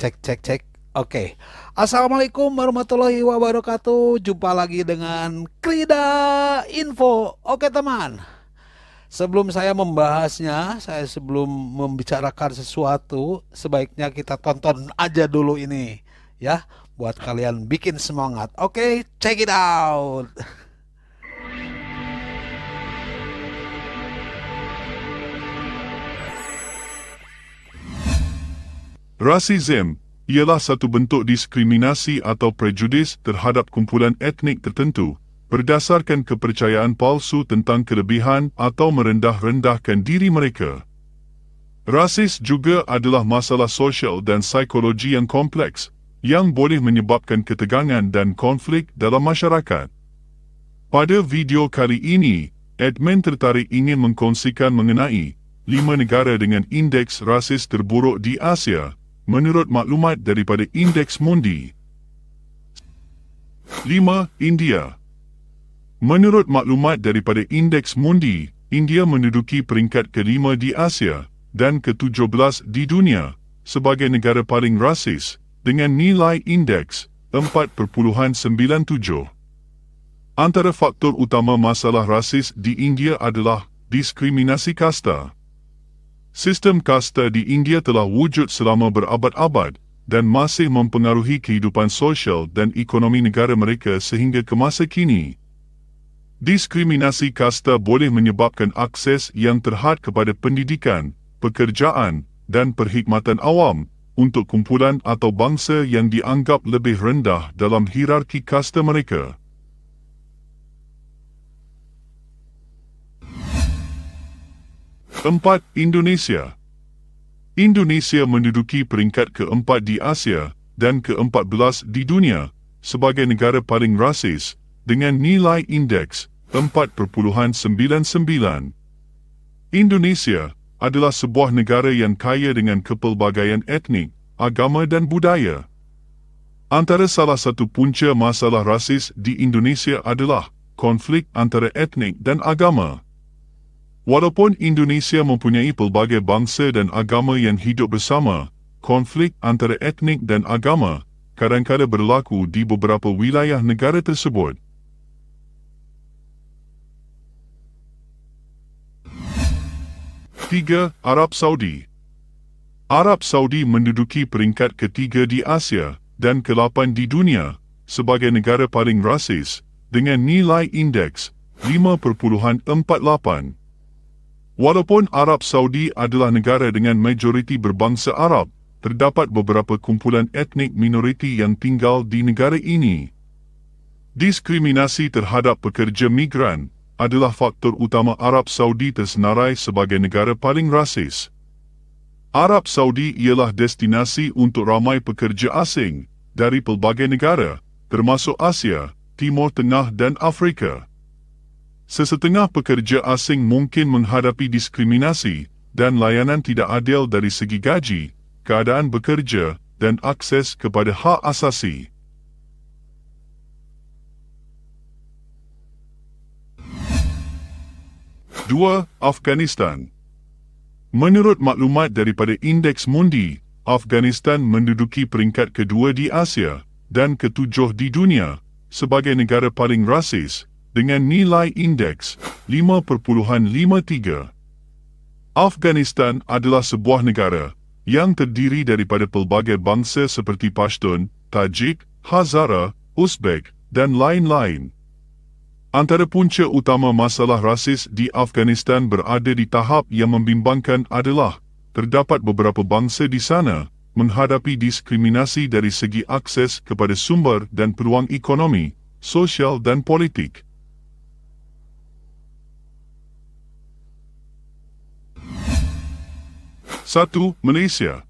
cek cek cek oke okay. assalamualaikum warahmatullahi wabarakatuh jumpa lagi dengan Krida Info oke okay, teman sebelum saya membahasnya saya sebelum membicarakan sesuatu sebaiknya kita tonton aja dulu ini ya buat kalian bikin semangat oke okay, check it out Rasism ialah satu bentuk diskriminasi atau prejudis terhadap kumpulan etnik tertentu berdasarkan kepercayaan palsu tentang kelebihan atau merendah-rendahkan diri mereka. Rasis juga adalah masalah sosial dan psikologi yang kompleks yang boleh menyebabkan ketegangan dan konflik dalam masyarakat. Pada video kali ini, admin tertarik ingin mengkongsikan mengenai lima negara dengan indeks rasis terburuk di Asia menurut maklumat daripada Indeks Mundi. 5. India Menurut maklumat daripada Indeks Mundi, India menduduki peringkat kelima di Asia dan ke-17 di dunia sebagai negara paling rasis dengan nilai indeks 4.97. Antara faktor utama masalah rasis di India adalah diskriminasi kasta. Sistem kasta di India telah wujud selama berabad-abad dan masih mempengaruhi kehidupan sosial dan ekonomi negara mereka sehingga ke masa kini. Diskriminasi kasta boleh menyebabkan akses yang terhad kepada pendidikan, pekerjaan dan perkhidmatan awam untuk kumpulan atau bangsa yang dianggap lebih rendah dalam hierarki kasta mereka. Empat. Indonesia. Indonesia menduduki peringkat keempat di Asia dan keempat belas di dunia sebagai negara paling rasis dengan nilai indeks 4.99. Indonesia adalah sebuah negara yang kaya dengan kepelbagaian etnik, agama dan budaya. Antara salah satu punca masalah rasis di Indonesia adalah konflik antara etnik dan agama. Walaupun Indonesia mempunyai pelbagai bangsa dan agama yang hidup bersama, konflik antara etnik dan agama kadang-kadang berlaku di beberapa wilayah negara tersebut. Tiga, Arab Saudi Arab Saudi menduduki peringkat ketiga di Asia dan ke-8 di dunia sebagai negara paling rasis dengan nilai indeks 5.48. Walaupun Arab Saudi adalah negara dengan majoriti berbangsa Arab, terdapat beberapa kumpulan etnik minoriti yang tinggal di negara ini. Diskriminasi terhadap pekerja migran adalah faktor utama Arab Saudi tersenarai sebagai negara paling rasis. Arab Saudi ialah destinasi untuk ramai pekerja asing dari pelbagai negara, termasuk Asia, Timur Tengah dan Afrika. Sesetengah pekerja asing mungkin menghadapi diskriminasi dan layanan tidak adil dari segi gaji, keadaan bekerja, dan akses kepada hak asasi. Dua, Afghanistan. Menurut maklumat daripada Indeks Mundi, Afghanistan menduduki peringkat kedua di Asia dan ketujuh di dunia sebagai negara paling rasis dengan nilai indeks 5.53. Afghanistan adalah sebuah negara yang terdiri daripada pelbagai bangsa seperti Pashtun, Tajik, Hazara, Uzbek dan lain-lain. Antara punca utama masalah rasis di Afghanistan berada di tahap yang membimbangkan adalah terdapat beberapa bangsa di sana menghadapi diskriminasi dari segi akses kepada sumber dan peluang ekonomi, sosial dan politik. Satu, Malaysia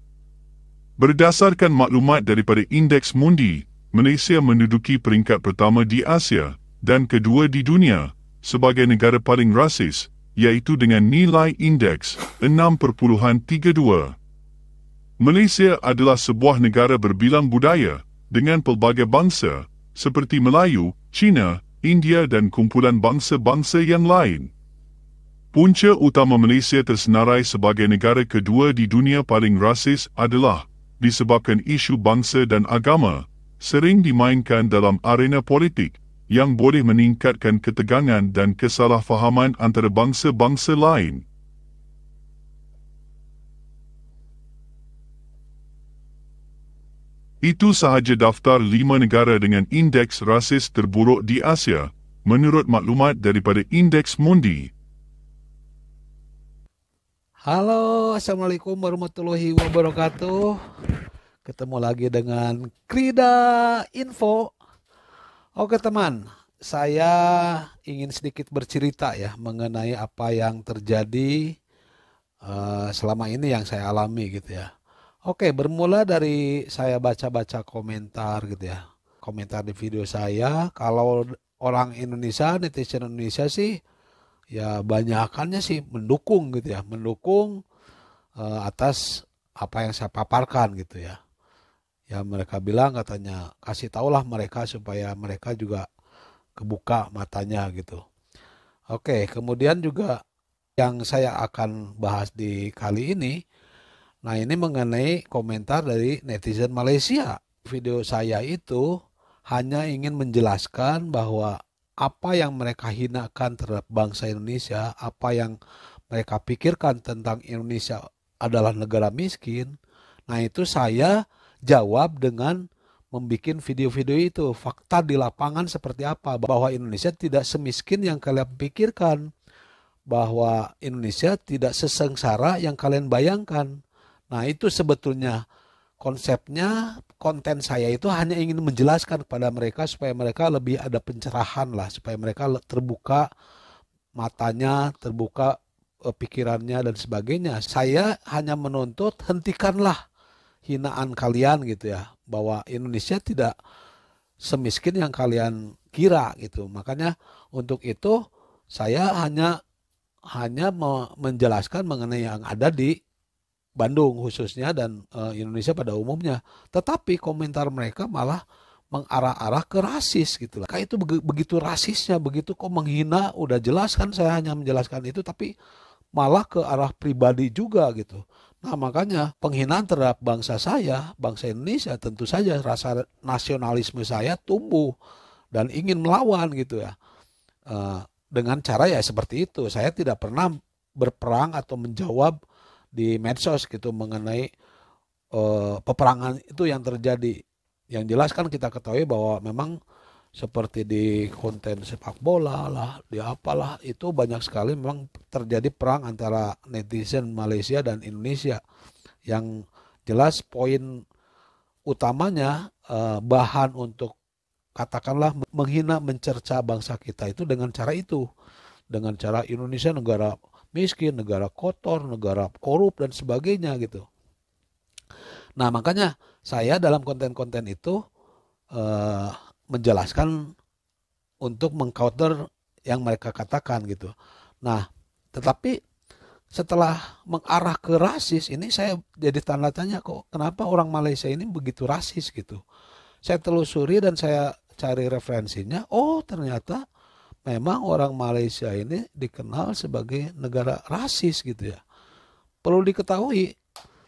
Berdasarkan maklumat daripada Indeks Mundi, Malaysia menduduki peringkat pertama di Asia dan kedua di dunia sebagai negara paling rasis, iaitu dengan nilai indeks 6.32. Malaysia adalah sebuah negara berbilang budaya dengan pelbagai bangsa seperti Melayu, Cina, India dan kumpulan bangsa-bangsa yang lain. Punca utama Malaysia tersenarai sebagai negara kedua di dunia paling rasis adalah disebabkan isu bangsa dan agama sering dimainkan dalam arena politik yang boleh meningkatkan ketegangan dan kesalahfahaman antara bangsa-bangsa lain. Itu sahaja daftar lima negara dengan indeks rasis terburuk di Asia, menurut maklumat daripada Indeks Mundi. Halo, assalamualaikum warahmatullahi wabarakatuh. Ketemu lagi dengan Krida Info. Oke teman, saya ingin sedikit bercerita ya mengenai apa yang terjadi uh, selama ini yang saya alami gitu ya. Oke, bermula dari saya baca-baca komentar gitu ya. Komentar di video saya, kalau orang Indonesia, netizen Indonesia sih ya banyakannya sih mendukung gitu ya mendukung uh, atas apa yang saya paparkan gitu ya ya mereka bilang katanya kasih tahulah mereka supaya mereka juga kebuka matanya gitu oke kemudian juga yang saya akan bahas di kali ini nah ini mengenai komentar dari netizen Malaysia video saya itu hanya ingin menjelaskan bahwa apa yang mereka hinakan terhadap bangsa Indonesia, apa yang mereka pikirkan tentang Indonesia adalah negara miskin. Nah, itu saya jawab dengan membuat video-video itu. Fakta di lapangan seperti apa? Bahwa Indonesia tidak semiskin yang kalian pikirkan. Bahwa Indonesia tidak sesengsara yang kalian bayangkan. Nah, itu sebetulnya konsepnya konten saya itu hanya ingin menjelaskan kepada mereka supaya mereka lebih ada pencerahan lah supaya mereka terbuka matanya terbuka e, pikirannya dan sebagainya saya hanya menuntut hentikanlah hinaan kalian gitu ya bahwa Indonesia tidak semiskin yang kalian kira gitu makanya untuk itu saya hanya hanya menjelaskan mengenai yang ada di Bandung khususnya dan uh, Indonesia pada umumnya. Tetapi komentar mereka malah mengarah-arah ke rasis gitu lah. Kayak itu begitu rasisnya, begitu kok menghina, udah jelas kan saya hanya menjelaskan itu tapi malah ke arah pribadi juga gitu. Nah makanya penghinaan terhadap bangsa saya, bangsa Indonesia tentu saja rasa nasionalisme saya tumbuh dan ingin melawan gitu ya. Uh, dengan cara ya seperti itu. Saya tidak pernah berperang atau menjawab di medsos gitu mengenai uh, peperangan itu yang terjadi. Yang jelas kan kita ketahui bahwa memang seperti di konten sepak bola lah, di apalah itu banyak sekali memang terjadi perang antara netizen Malaysia dan Indonesia yang jelas poin utamanya eh, bahan untuk katakanlah menghina mencerca bangsa kita itu dengan cara itu dengan cara Indonesia negara miskin, negara kotor, negara korup dan sebagainya gitu. Nah, makanya saya dalam konten-konten itu uh, menjelaskan untuk mengcounter yang mereka katakan gitu. Nah, tetapi setelah mengarah ke rasis ini saya jadi tanda tanya kok kenapa orang Malaysia ini begitu rasis gitu. Saya telusuri dan saya cari referensinya, oh ternyata memang orang Malaysia ini dikenal sebagai negara rasis gitu ya. Perlu diketahui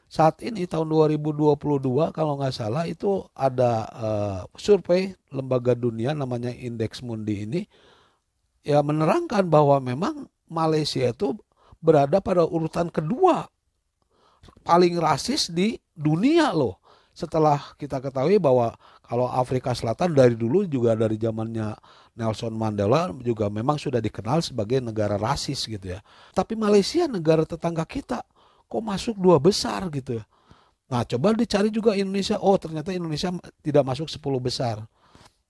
saat ini tahun 2022 kalau nggak salah itu ada uh, survei lembaga dunia namanya Indeks Mundi ini ya menerangkan bahwa memang Malaysia itu berada pada urutan kedua paling rasis di dunia loh. Setelah kita ketahui bahwa kalau Afrika Selatan dari dulu juga dari zamannya Nelson Mandela juga memang sudah dikenal sebagai negara rasis gitu ya. Tapi Malaysia negara tetangga kita kok masuk dua besar gitu ya. Nah coba dicari juga Indonesia, oh ternyata Indonesia tidak masuk 10 besar.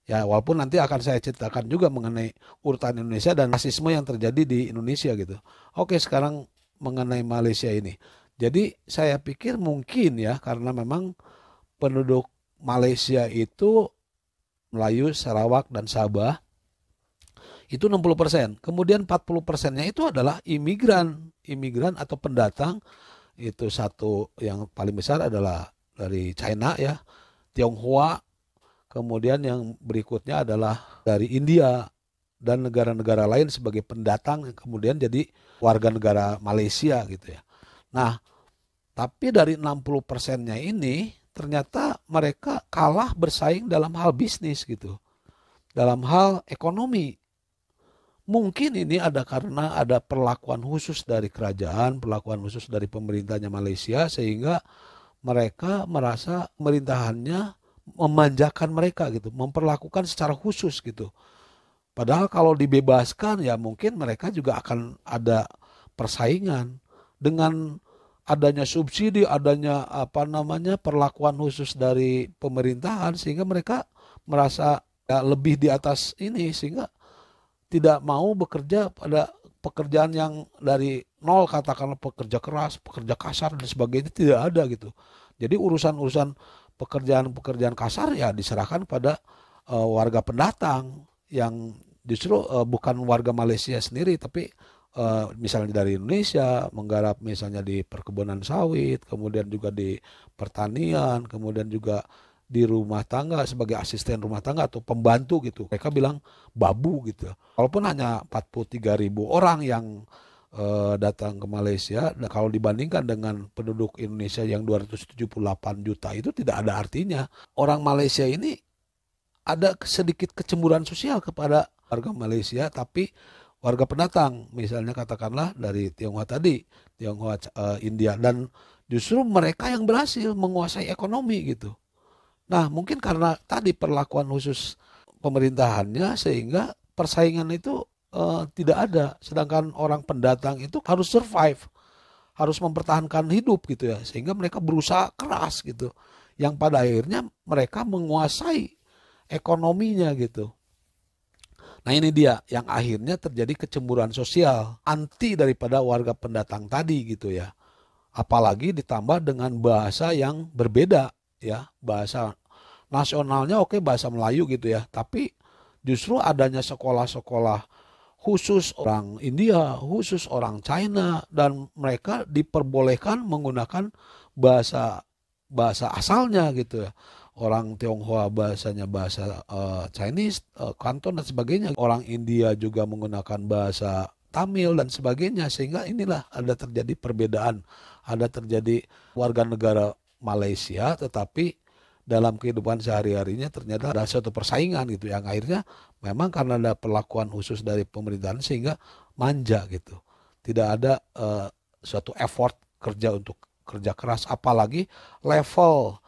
Ya walaupun nanti akan saya ceritakan juga mengenai urutan Indonesia dan rasisme yang terjadi di Indonesia gitu. Oke sekarang mengenai Malaysia ini. Jadi saya pikir mungkin ya karena memang penduduk Malaysia itu Melayu, Sarawak, dan Sabah itu 60 persen. Kemudian 40 persennya itu adalah imigran, imigran atau pendatang itu satu yang paling besar adalah dari China ya, Tionghoa. Kemudian yang berikutnya adalah dari India dan negara-negara lain sebagai pendatang yang kemudian jadi warga negara Malaysia gitu ya. Nah, tapi dari 60 persennya ini ternyata mereka kalah bersaing dalam hal bisnis gitu. Dalam hal ekonomi. Mungkin ini ada karena ada perlakuan khusus dari kerajaan, perlakuan khusus dari pemerintahnya Malaysia sehingga mereka merasa pemerintahannya memanjakan mereka gitu, memperlakukan secara khusus gitu. Padahal kalau dibebaskan ya mungkin mereka juga akan ada persaingan dengan adanya subsidi, adanya apa namanya perlakuan khusus dari pemerintahan sehingga mereka merasa ya, lebih di atas ini sehingga tidak mau bekerja pada pekerjaan yang dari nol katakanlah pekerja keras, pekerja kasar dan sebagainya tidak ada gitu. Jadi urusan-urusan pekerjaan-pekerjaan kasar ya diserahkan pada uh, warga pendatang yang justru uh, bukan warga Malaysia sendiri tapi Eh, misalnya dari Indonesia menggarap misalnya di perkebunan sawit, kemudian juga di pertanian, kemudian juga di rumah tangga sebagai asisten rumah tangga atau pembantu gitu. Mereka bilang babu gitu. Walaupun hanya 43 ribu orang yang uh, datang ke Malaysia, nah, kalau dibandingkan dengan penduduk Indonesia yang 278 juta itu tidak ada artinya. Orang Malaysia ini ada sedikit kecemburuan sosial kepada warga Malaysia, tapi warga pendatang, misalnya katakanlah dari Tionghoa tadi, Tionghoa uh, India dan justru mereka yang berhasil menguasai ekonomi gitu. Nah, mungkin karena tadi perlakuan khusus pemerintahannya sehingga persaingan itu uh, tidak ada, sedangkan orang pendatang itu harus survive, harus mempertahankan hidup gitu ya, sehingga mereka berusaha keras gitu. Yang pada akhirnya mereka menguasai ekonominya gitu. Nah ini dia yang akhirnya terjadi kecemburuan sosial anti daripada warga pendatang tadi gitu ya. Apalagi ditambah dengan bahasa yang berbeda ya, bahasa nasionalnya oke bahasa Melayu gitu ya, tapi justru adanya sekolah-sekolah khusus orang India, khusus orang China dan mereka diperbolehkan menggunakan bahasa bahasa asalnya gitu ya orang Tionghoa bahasanya bahasa uh, Chinese, uh, Kanton dan sebagainya. Orang India juga menggunakan bahasa Tamil dan sebagainya sehingga inilah ada terjadi perbedaan, ada terjadi warga negara Malaysia tetapi dalam kehidupan sehari-harinya ternyata ada suatu persaingan gitu yang akhirnya memang karena ada perlakuan khusus dari pemerintahan sehingga manja gitu. Tidak ada uh, suatu effort kerja untuk kerja keras apalagi level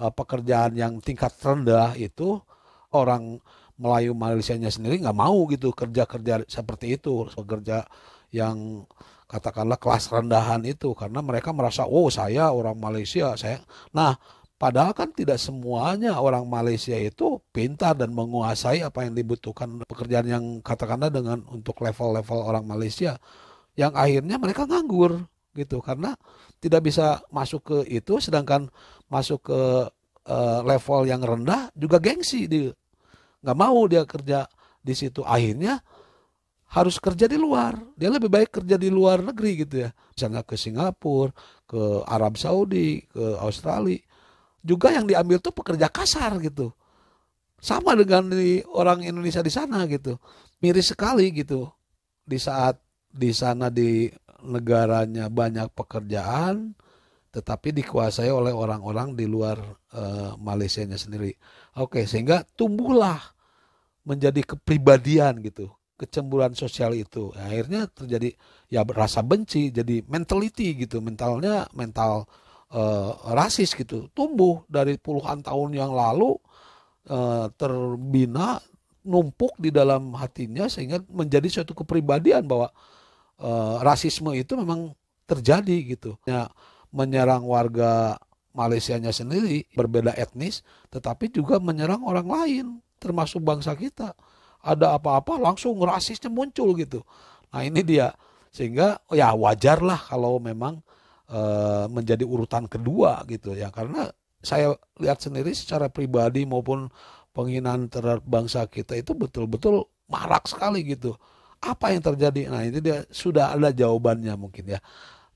Eh, pekerjaan yang tingkat rendah itu orang Melayu Malaysianya sendiri nggak mau gitu kerja-kerja seperti itu kerja yang katakanlah kelas rendahan itu karena mereka merasa oh saya orang Malaysia saya nah padahal kan tidak semuanya orang Malaysia itu pintar dan menguasai apa yang dibutuhkan pekerjaan yang katakanlah dengan untuk level-level orang Malaysia yang akhirnya mereka nganggur gitu karena tidak bisa masuk ke itu sedangkan masuk ke uh, level yang rendah juga gengsi dia nggak mau dia kerja di situ akhirnya harus kerja di luar dia lebih baik kerja di luar negeri gitu ya misalnya ke Singapura ke Arab Saudi ke Australia juga yang diambil tuh pekerja kasar gitu sama dengan di orang Indonesia di sana gitu miris sekali gitu di saat di sana di negaranya banyak pekerjaan tetapi dikuasai oleh orang-orang di luar eh, Malaysia nya sendiri. Oke, sehingga tumbuhlah menjadi kepribadian gitu, kecemburuan sosial itu. akhirnya terjadi ya rasa benci, jadi mentality gitu, mentalnya mental e, rasis gitu. Tumbuh dari puluhan tahun yang lalu e, terbina numpuk di dalam hatinya sehingga menjadi suatu kepribadian bahwa Eh, rasisme itu memang terjadi gitu. Ya, menyerang warga Malaysianya sendiri berbeda etnis, tetapi juga menyerang orang lain, termasuk bangsa kita. Ada apa-apa langsung rasisnya muncul gitu. Nah ini dia sehingga ya wajarlah kalau memang e, menjadi urutan kedua gitu ya karena saya lihat sendiri secara pribadi maupun penghinaan terhadap bangsa kita itu betul-betul marak sekali gitu apa yang terjadi? Nah, ini dia sudah ada jawabannya mungkin ya.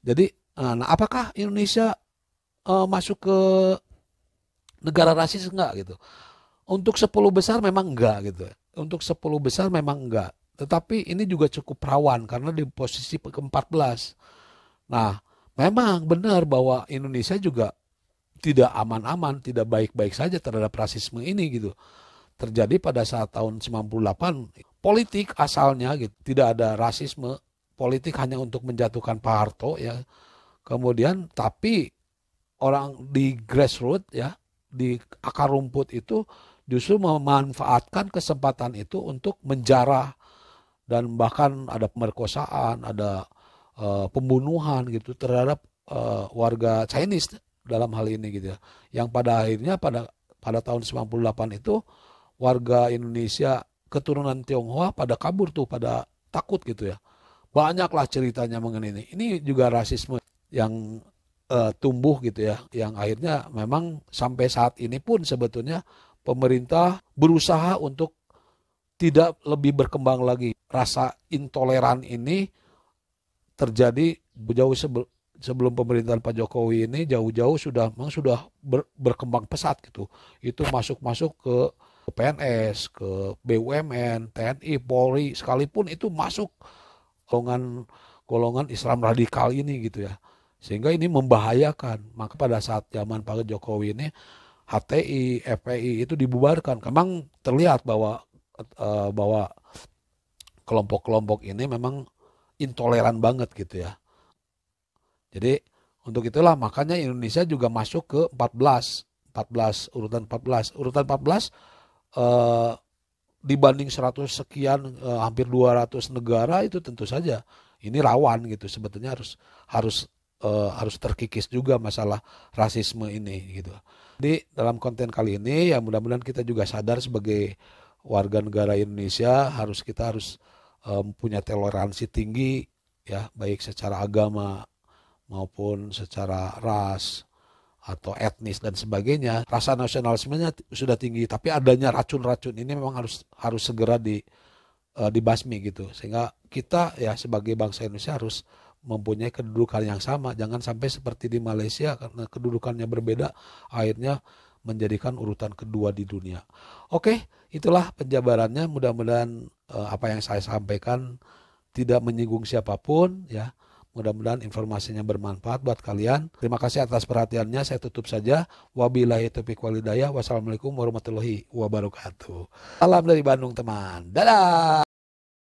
Jadi, eh, nah apakah Indonesia uh, masuk ke negara rasis enggak gitu? Untuk 10 besar memang enggak gitu. Ya. Untuk 10 besar memang enggak. Tetapi ini juga cukup rawan karena di posisi ke-14. Nah, memang benar bahwa Indonesia juga tidak aman-aman, tidak baik-baik saja terhadap rasisme ini gitu. Terjadi pada saat tahun 98 politik asalnya gitu tidak ada rasisme politik hanya untuk menjatuhkan Pak Harto ya kemudian tapi orang di grassroots ya di akar rumput itu justru memanfaatkan kesempatan itu untuk menjarah dan bahkan ada pemerkosaan ada uh, pembunuhan gitu terhadap uh, warga Chinese dalam hal ini gitu ya yang pada akhirnya pada pada tahun 98 itu warga Indonesia keturunan Tionghoa pada kabur tuh, pada takut gitu ya. Banyaklah ceritanya mengenai ini. Ini juga rasisme yang uh, tumbuh gitu ya, yang akhirnya memang sampai saat ini pun sebetulnya pemerintah berusaha untuk tidak lebih berkembang lagi. Rasa intoleran ini terjadi jauh sebelum sebelum pemerintahan Pak Jokowi ini jauh-jauh sudah memang sudah berkembang pesat gitu. Itu masuk-masuk ke ke PNS, ke BUMN, TNI, Polri, sekalipun itu masuk golongan golongan Islam radikal ini gitu ya. Sehingga ini membahayakan. Maka pada saat zaman Pak Jokowi ini HTI, FPI itu dibubarkan. Memang terlihat bahwa eh, bahwa kelompok-kelompok ini memang intoleran banget gitu ya. Jadi untuk itulah makanya Indonesia juga masuk ke 14 14 urutan 14 urutan 14 Eh, dibanding 100 sekian uh, hampir 200 negara itu tentu saja ini rawan gitu sebetulnya harus harus uh, harus terkikis juga masalah rasisme ini gitu. Jadi dalam konten kali ini ya mudah-mudahan kita juga sadar sebagai warga negara Indonesia harus kita harus um, punya toleransi tinggi ya baik secara agama maupun secara ras atau etnis dan sebagainya, rasa nasionalismenya sudah tinggi, tapi adanya racun-racun ini memang harus harus segera di uh, dibasmi gitu. Sehingga kita ya sebagai bangsa Indonesia harus mempunyai kedudukan yang sama, jangan sampai seperti di Malaysia karena kedudukannya berbeda akhirnya menjadikan urutan kedua di dunia. Oke, itulah penjabarannya. Mudah-mudahan eh, apa yang saya sampaikan tidak menyinggung siapapun ya. Mudah-mudahan informasinya bermanfaat buat kalian. Terima kasih atas perhatiannya. Saya tutup saja. Wabillahi taufiq walidayah. Wassalamualaikum warahmatullahi wabarakatuh. Salam dari Bandung, teman. Dadah.